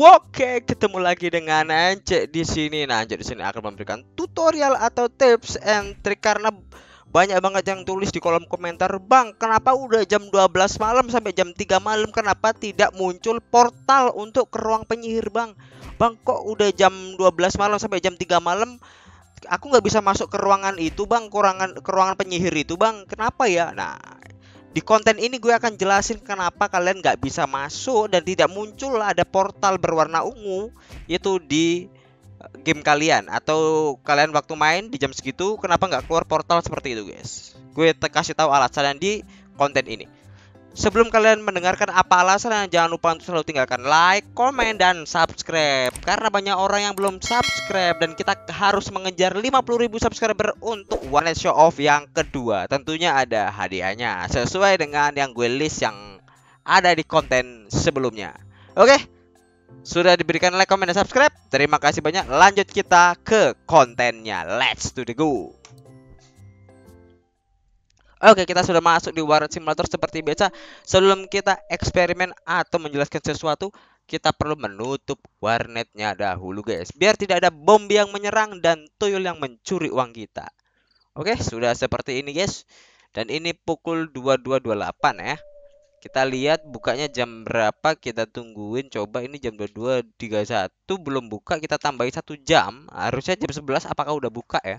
Oke, ketemu lagi dengan Ance di sini. Nah, Ance di sini akan memberikan tutorial atau tips and trick karena banyak banget yang tulis di kolom komentar, "Bang, kenapa udah jam 12 malam sampai jam 3 malam kenapa tidak muncul portal untuk ke ruang penyihir, Bang?" Bang, kok udah jam 12 malam sampai jam 3 malam aku nggak bisa masuk ke ruangan itu, Bang, ke ruangan, ke ruangan penyihir itu, Bang. Kenapa ya? Nah, di konten ini gue akan jelasin kenapa kalian nggak bisa masuk dan tidak muncul ada portal berwarna ungu yaitu di eh, game kalian atau kalian waktu main di jam segitu kenapa nggak keluar portal seperti itu guys. Gue kasih tahu alasan di konten ini. Sebelum kalian mendengarkan apa alasan, jangan lupa untuk selalu tinggalkan like, komen, dan subscribe. Karena banyak orang yang belum subscribe dan kita harus mengejar 50.000 subscriber untuk One Night Show Off yang kedua. Tentunya ada hadiahnya sesuai dengan yang gue list yang ada di konten sebelumnya. Oke, sudah diberikan like, komen, dan subscribe. Terima kasih banyak. Lanjut kita ke kontennya. Let's do the go. Oke, kita sudah masuk di Warrior Simulator seperti biasa. Sebelum kita eksperimen atau menjelaskan sesuatu, kita perlu menutup warnetnya dahulu, guys. Biar tidak ada bom yang menyerang dan tuyul yang mencuri uang kita. Oke, sudah seperti ini, guys. Dan ini pukul 22.28 ya. Kita lihat bukanya jam berapa, kita tungguin. Coba ini jam 22.31 belum buka, kita tambahin satu jam. Harusnya jam 11 apakah udah buka ya?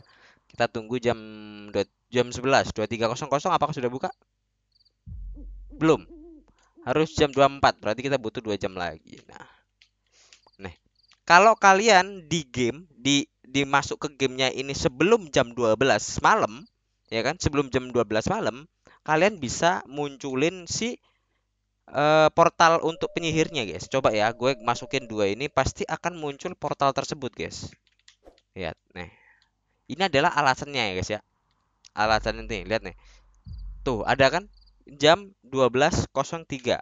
Kita tunggu jam jam 11 23.00 apakah sudah buka? Belum. Harus jam 24. Berarti kita butuh 2 jam lagi. Nah. Nih. Kalau kalian di game di dimasuk ke gamenya ini sebelum jam 12 malam, ya kan? Sebelum jam 12 malam, kalian bisa munculin si eh, portal untuk penyihirnya, guys. Coba ya, gue masukin dua ini pasti akan muncul portal tersebut, guys. Lihat, nih. Ini adalah alasannya ya guys ya. Alasan ini lihat nih. Tuh, ada kan? Jam 12.03.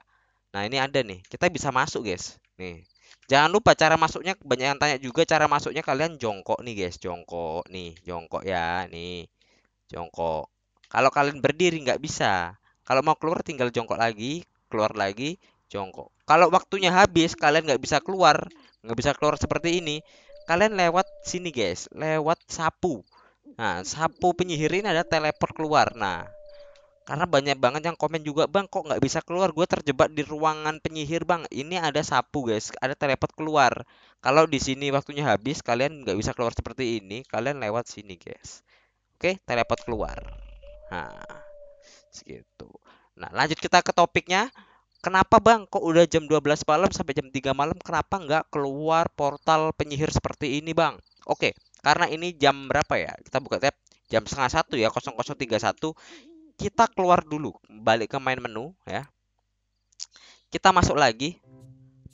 Nah, ini ada nih. Kita bisa masuk, guys. Nih. Jangan lupa cara masuknya banyak yang tanya juga cara masuknya kalian jongkok nih, guys. Jongkok nih, jongkok ya, nih. Jongkok. Kalau kalian berdiri nggak bisa. Kalau mau keluar tinggal jongkok lagi, keluar lagi, jongkok. Kalau waktunya habis, kalian nggak bisa keluar, nggak bisa keluar seperti ini, kalian lewat sini guys lewat sapu nah sapu penyihir ini ada teleport keluar nah karena banyak banget yang komen juga bang kok nggak bisa keluar gue terjebak di ruangan penyihir bang ini ada sapu guys ada teleport keluar kalau di sini waktunya habis kalian nggak bisa keluar seperti ini kalian lewat sini guys oke teleport keluar nah segitu nah lanjut kita ke topiknya Kenapa bang kok udah jam 12 malam sampai jam 3 malam kenapa nggak keluar portal penyihir seperti ini bang? Oke, karena ini jam berapa ya? Kita buka tab jam setengah satu ya 0031 kita keluar dulu balik ke main menu ya kita masuk lagi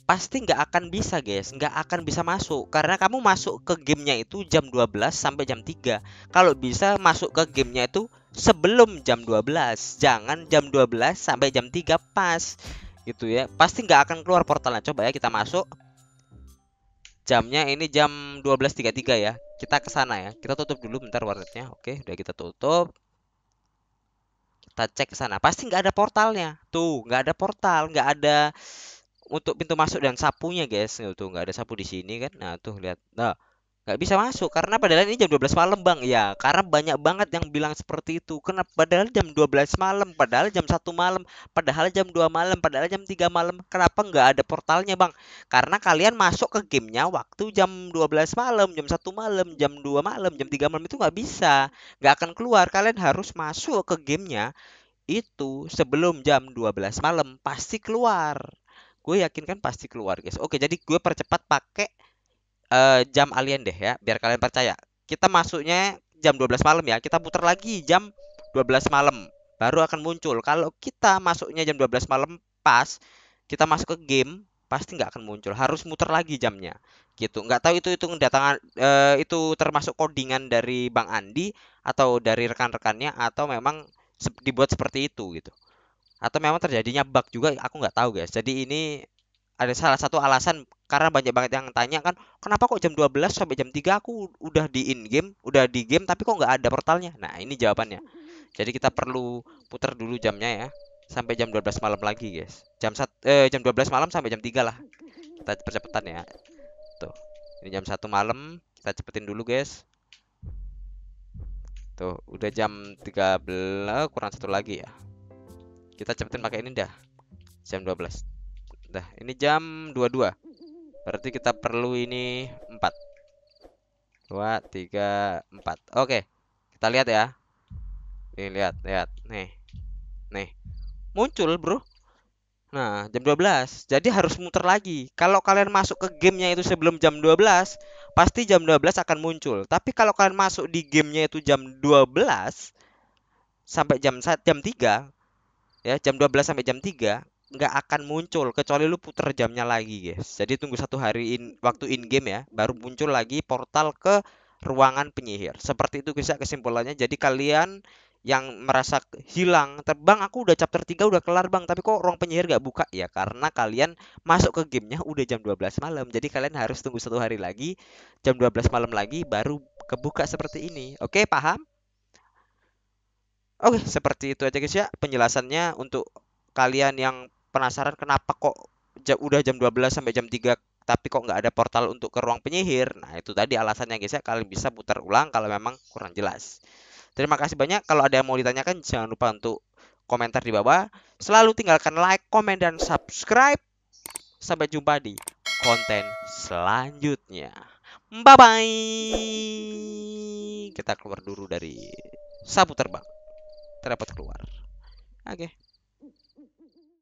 pasti nggak akan bisa guys nggak akan bisa masuk karena kamu masuk ke gamenya itu jam 12 sampai jam 3 kalau bisa masuk ke gamenya itu sebelum jam 12 jangan jam 12 sampai jam 3 pas gitu ya pasti nggak akan keluar portalnya coba ya kita masuk jamnya ini jam 12.33 ya kita ke sana ya kita tutup dulu bentar warnetnya oke udah kita tutup kita cek ke sana pasti nggak ada portalnya tuh nggak ada portal nggak ada untuk pintu masuk dan sapunya guys tuh nggak ada sapu di sini kan nah tuh lihat nah nggak bisa masuk karena padahal ini jam 12 malam bang ya karena banyak banget yang bilang seperti itu kenapa padahal jam 12 malam padahal jam 1 malam padahal jam 2 malam padahal jam 3 malam kenapa nggak ada portalnya bang karena kalian masuk ke gamenya waktu jam 12 malam jam 1 malam jam 2 malam jam 3 malam itu nggak bisa nggak akan keluar kalian harus masuk ke gamenya itu sebelum jam 12 malam pasti keluar gue yakin kan pasti keluar guys oke jadi gue percepat pakai uh, jam alien deh ya, biar kalian percaya. Kita masuknya jam 12 malam ya, kita putar lagi jam 12 malam baru akan muncul. Kalau kita masuknya jam 12 malam pas, kita masuk ke game pasti nggak akan muncul. Harus muter lagi jamnya. Gitu. Nggak tahu itu itu kedatangan e, eh, itu termasuk codingan dari Bang Andi atau dari rekan-rekannya atau memang dibuat seperti itu gitu. Atau memang terjadinya bug juga aku nggak tahu guys. Jadi ini ada salah satu alasan karena banyak banget yang tanya kan kenapa kok jam 12 sampai jam 3 aku udah di in game udah di game tapi kok nggak ada portalnya nah ini jawabannya jadi kita perlu putar dulu jamnya ya sampai jam 12 malam lagi guys jam sat eh, jam 12 malam sampai jam 3 lah kita percepatan ya tuh ini jam satu malam kita cepetin dulu guys tuh udah jam 13 kurang satu lagi ya kita cepetin pakai ini dah jam 12 dah. Ini jam 22. Berarti kita perlu ini 4. 2 3 4. Oke. Kita lihat ya. Nih lihat, lihat. Nih. Nih. Muncul, Bro. Nah, jam 12. Jadi harus muter lagi. Kalau kalian masuk ke gamenya itu sebelum jam 12, pasti jam 12 akan muncul. Tapi kalau kalian masuk di gamenya itu jam 12 sampai jam jam 3, ya jam 12 sampai jam 3 nggak akan muncul kecuali lu puter jamnya lagi guys jadi tunggu satu hari in waktu in game ya baru muncul lagi portal ke ruangan penyihir seperti itu bisa kesimpulannya jadi kalian yang merasa hilang terbang aku udah chapter 3 udah kelar bang tapi kok ruang penyihir gak buka ya karena kalian masuk ke gamenya udah jam 12 malam jadi kalian harus tunggu satu hari lagi jam 12 malam lagi baru kebuka seperti ini oke paham oke seperti itu aja guys ya penjelasannya untuk kalian yang penasaran kenapa kok jam, udah jam 12 sampai jam 3 tapi kok nggak ada portal untuk ke ruang penyihir. Nah, itu tadi alasannya guys ya. Kalian bisa putar ulang kalau memang kurang jelas. Terima kasih banyak. Kalau ada yang mau ditanyakan jangan lupa untuk komentar di bawah. Selalu tinggalkan like, komen, dan subscribe. Sampai jumpa di konten selanjutnya. Bye-bye. Kita keluar dulu dari sabu terbang. Terdapat keluar. Oke. Okay.